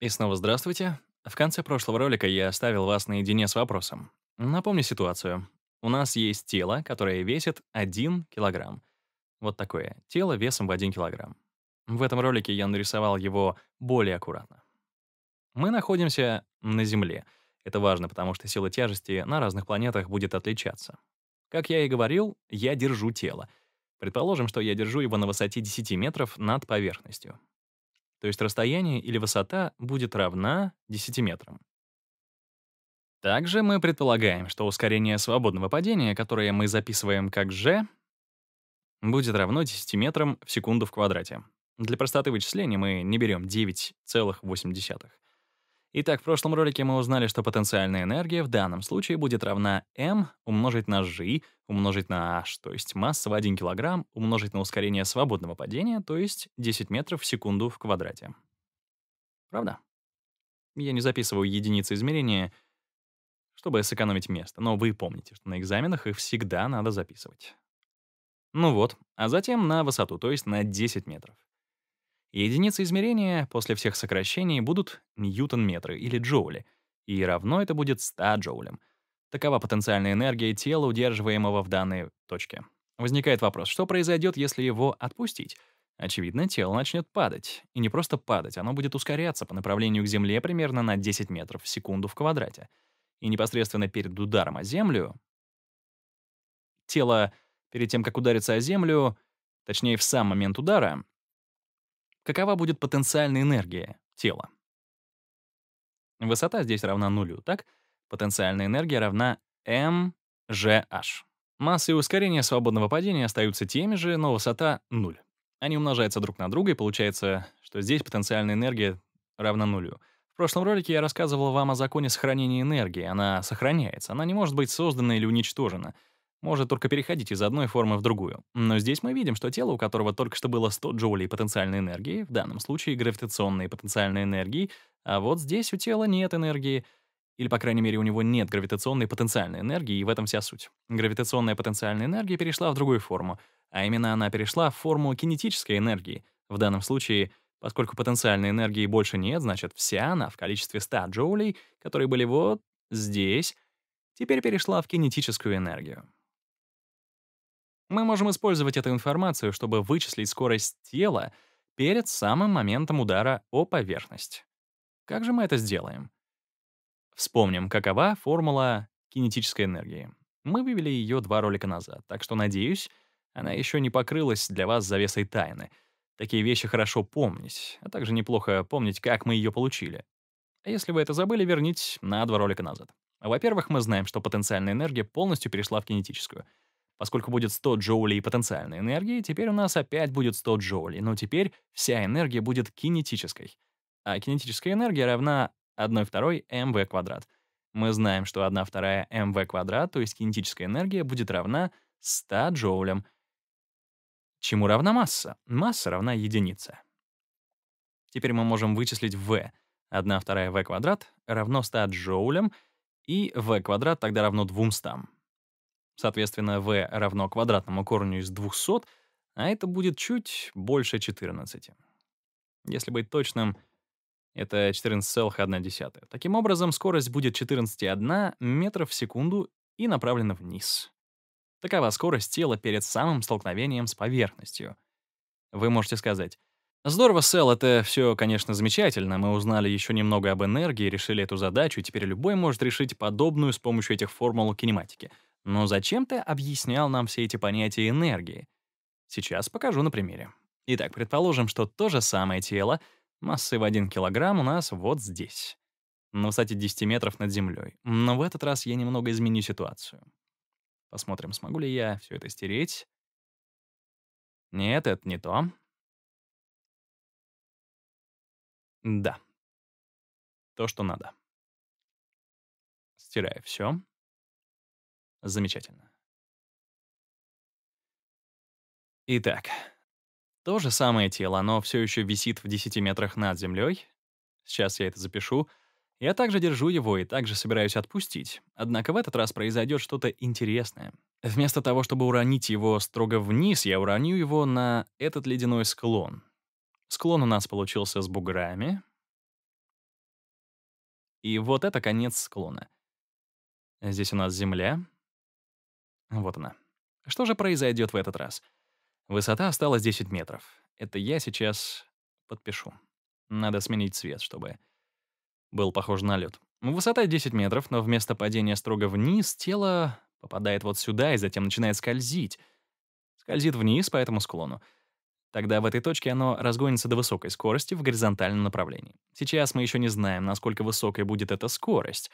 И снова здравствуйте. В конце прошлого ролика я оставил вас наедине с вопросом. Напомню ситуацию. У нас есть тело, которое весит 1 килограмм. Вот такое. Тело весом в 1 килограмм. В этом ролике я нарисовал его более аккуратно. Мы находимся на Земле. Это важно, потому что сила тяжести на разных планетах будет отличаться. Как я и говорил, я держу тело. Предположим, что я держу его на высоте 10 метров над поверхностью то есть расстояние или высота будет равна 10 метрам. Также мы предполагаем, что ускорение свободного падения, которое мы записываем как g, будет равно 10 метрам в секунду в квадрате. Для простоты вычисления мы не берем 9,8, Итак, в прошлом ролике мы узнали, что потенциальная энергия в данном случае будет равна m умножить на g умножить на h, то есть масса в 1 кг умножить на ускорение свободного падения, то есть 10 метров в секунду в квадрате. Правда? Я не записываю единицы измерения, чтобы сэкономить место, но вы помните, что на экзаменах их всегда надо записывать. Ну вот, а затем на высоту, то есть на 10 метров. Единицы измерения после всех сокращений будут ньютон-метры или джоули, и равно это будет 100 джоулям. Такова потенциальная энергия тела, удерживаемого в данной точке. Возникает вопрос, что произойдет, если его отпустить? Очевидно, тело начнет падать. И не просто падать, оно будет ускоряться по направлению к Земле примерно на 10 метров в секунду в квадрате. И непосредственно перед ударом о Землю тело перед тем, как удариться о Землю, точнее, в сам момент удара, какова будет потенциальная энергия тела. Высота здесь равна нулю, так? Потенциальная энергия равна mgh. Масса и ускорение свободного падения остаются теми же, но высота — 0. Они умножаются друг на друга, и получается, что здесь потенциальная энергия равна нулю. В прошлом ролике я рассказывал вам о законе сохранения энергии. Она сохраняется, она не может быть создана или уничтожена — может только переходить из одной формы в другую. Но здесь мы видим, что тело, у которого только что было 100 джоулей потенциальной энергии, в данном случае гравитационной потенциальной энергии, а вот здесь у тела нет энергии — или, по крайней мере, у него нет гравитационной потенциальной энергии, и в этом вся суть. Гравитационная потенциальная энергия перешла в другую форму, а именно она перешла в форму кинетической энергии. В данном случае, поскольку потенциальной энергии больше нет, значит, вся она в количестве 100 джоулей, которые были вот здесь, теперь перешла в кинетическую энергию. Мы можем использовать эту информацию, чтобы вычислить скорость тела перед самым моментом удара о поверхность. Как же мы это сделаем? Вспомним, какова формула кинетической энергии. Мы вывели ее два ролика назад, так что, надеюсь, она еще не покрылась для вас завесой тайны. Такие вещи хорошо помнить, а также неплохо помнить, как мы ее получили. А если вы это забыли, вернитесь на два ролика назад. Во-первых, мы знаем, что потенциальная энергия полностью перешла в кинетическую — Поскольку будет 100 джоулей потенциальной энергии, теперь у нас опять будет 100 джоулей, но теперь вся энергия будет кинетической. А кинетическая энергия равна 1 второй mv квадрат. Мы знаем, что 1 вторая mv квадрат, то есть кинетическая энергия, будет равна 100 джоулям. Чему равна масса? Масса равна единице. Теперь мы можем вычислить v. 1 вторая v квадрат равно 100 джоулям, и v квадрат тогда равно 200. Соответственно, v равно квадратному корню из 200, а это будет чуть больше 14. Если быть точным, это 14,1. Таким образом, скорость будет 14,1 метров в секунду и направлена вниз. Такова скорость тела перед самым столкновением с поверхностью. Вы можете сказать, Здорово, Сэл, это все, конечно, замечательно. Мы узнали еще немного об энергии, решили эту задачу, и теперь любой может решить подобную с помощью этих формул кинематики — но зачем ты объяснял нам все эти понятия энергии. Сейчас покажу на примере. Итак, предположим, что то же самое тело массой в 1 килограмм у нас вот здесь, на высоте 10 метров над землей. Но в этот раз я немного изменю ситуацию. Посмотрим, смогу ли я все это стереть. Нет, это не то. Да. То, что надо. Стираю все. Замечательно. Итак, то же самое тело, оно все еще висит в 10 метрах над землей. Сейчас я это запишу. Я также держу его и также собираюсь отпустить. Однако в этот раз произойдет что-то интересное. Вместо того, чтобы уронить его строго вниз, я уроню его на этот ледяной склон. Склон у нас получился с буграми. И вот это конец склона. Здесь у нас земля, вот она. Что же произойдет в этот раз? Высота осталась 10 метров. Это я сейчас подпишу. Надо сменить цвет, чтобы был похож на лед. Высота 10 метров, но вместо падения строго вниз тело попадает вот сюда и затем начинает скользить. Скользит вниз по этому склону. Тогда в этой точке оно разгонится до высокой скорости в горизонтальном направлении. Сейчас мы еще не знаем, насколько высокой будет эта скорость.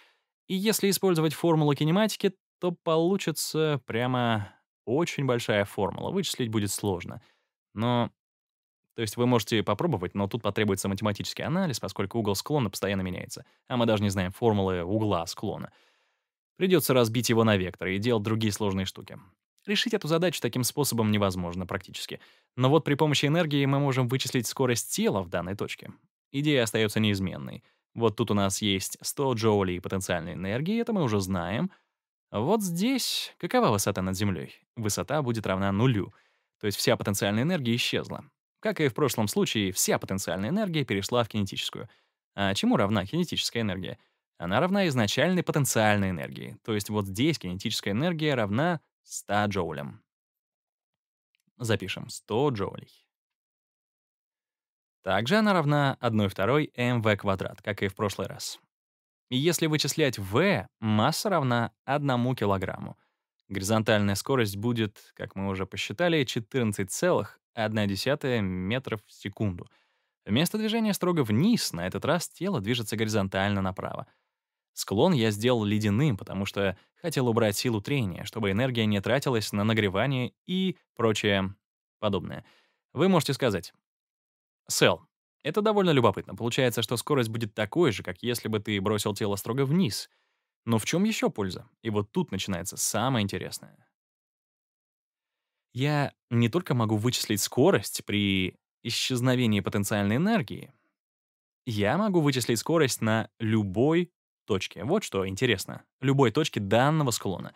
И если использовать формулу кинематики, то получится прямо очень большая формула. Вычислить будет сложно. Но... То есть вы можете попробовать, но тут потребуется математический анализ, поскольку угол склона постоянно меняется, а мы даже не знаем формулы угла склона. Придется разбить его на векторы и делать другие сложные штуки. Решить эту задачу таким способом невозможно практически. Но вот при помощи энергии мы можем вычислить скорость тела в данной точке. Идея остается неизменной. Вот тут у нас есть 100 джоулей потенциальной энергии, это мы уже знаем — вот здесь какова высота над землей? Высота будет равна нулю, то есть вся потенциальная энергия исчезла. Как и в прошлом случае, вся потенциальная энергия перешла в кинетическую. А чему равна кинетическая энергия? Она равна изначальной потенциальной энергии, то есть вот здесь кинетическая энергия равна 100 джоулям. Запишем 100 джоулей. Также она равна 1 второй mv квадрат, как и в прошлый раз. И если вычислять v, масса равна 1 килограмму. Горизонтальная скорость будет, как мы уже посчитали, 14,1 метров в секунду. Вместо движения строго вниз, на этот раз тело движется горизонтально направо. Склон я сделал ледяным, потому что хотел убрать силу трения, чтобы энергия не тратилась на нагревание и прочее подобное. Вы можете сказать, «Сэл, это довольно любопытно. Получается, что скорость будет такой же, как если бы ты бросил тело строго вниз. Но в чем еще польза? И вот тут начинается самое интересное. Я не только могу вычислить скорость при исчезновении потенциальной энергии, я могу вычислить скорость на любой точке. Вот что интересно. Любой точке данного склона.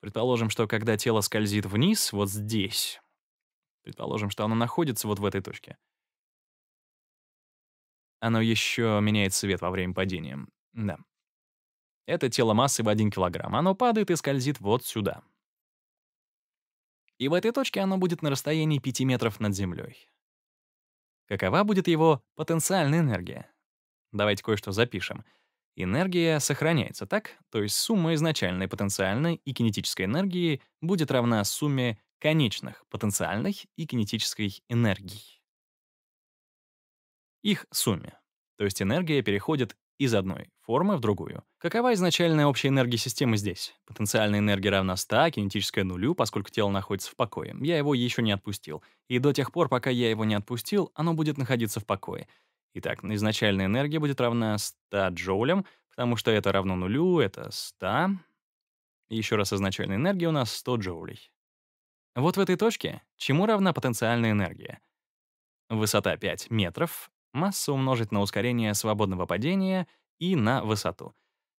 Предположим, что когда тело скользит вниз, вот здесь, предположим, что оно находится вот в этой точке — оно еще меняет цвет во время падения. Да. Это тело массы в 1 килограмм. Оно падает и скользит вот сюда. И в этой точке оно будет на расстоянии 5 метров над землей. Какова будет его потенциальная энергия? Давайте кое-что запишем. Энергия сохраняется, так? То есть сумма изначальной потенциальной и кинетической энергии будет равна сумме конечных потенциальной и кинетической энергии их сумме. То есть энергия переходит из одной формы в другую. Какова изначальная общая энергия системы здесь? Потенциальная энергия равна 100, кинетическая нулю, поскольку тело находится в покое. Я его еще не отпустил. И до тех пор, пока я его не отпустил, оно будет находиться в покое. Итак, изначальная энергия будет равна 100 джоулям, потому что это равно нулю, это 100. Еще раз, изначальная энергия у нас 100 джоулей. Вот в этой точке чему равна потенциальная энергия? Высота 5 метров, массу умножить на ускорение свободного падения и на высоту.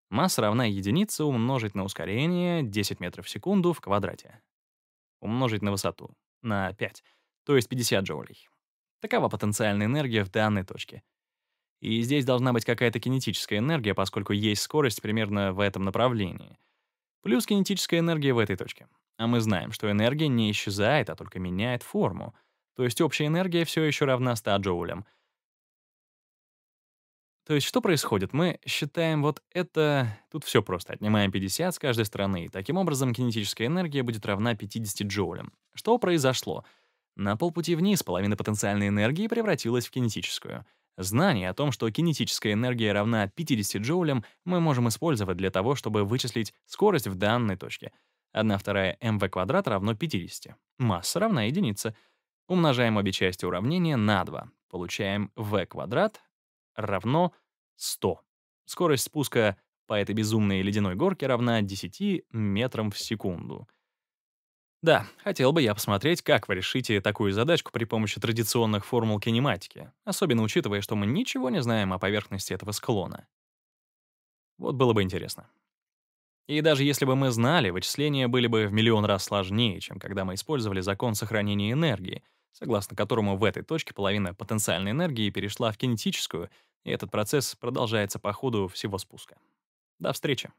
Масса равна единице умножить на ускорение 10 метров в секунду в квадрате. Умножить на высоту, на 5, то есть 50 джоулей. Такова потенциальная энергия в данной точке. И здесь должна быть какая-то кинетическая энергия, поскольку есть скорость примерно в этом направлении. Плюс кинетическая энергия в этой точке. А мы знаем, что энергия не исчезает, а только меняет форму. То есть общая энергия все еще равна 100 джоулям — то есть что происходит? Мы считаем вот это... Тут все просто. Отнимаем 50 с каждой стороны, и таким образом кинетическая энергия будет равна 50 джоулям. Что произошло? На полпути вниз половина потенциальной энергии превратилась в кинетическую. Знание о том, что кинетическая энергия равна 50 джоулям, мы можем использовать для того, чтобы вычислить скорость в данной точке. 1 вторая mv квадрат равно 50. Масса равна единице. Умножаем обе части уравнения на 2. Получаем v квадрат равно 100. Скорость спуска по этой безумной ледяной горке равна 10 метрам в секунду. Да, хотел бы я посмотреть, как вы решите такую задачку при помощи традиционных формул кинематики, особенно учитывая, что мы ничего не знаем о поверхности этого склона. Вот было бы интересно. И даже если бы мы знали, вычисления были бы в миллион раз сложнее, чем когда мы использовали закон сохранения энергии, согласно которому в этой точке половина потенциальной энергии перешла в кинетическую, и этот процесс продолжается по ходу всего спуска. До встречи.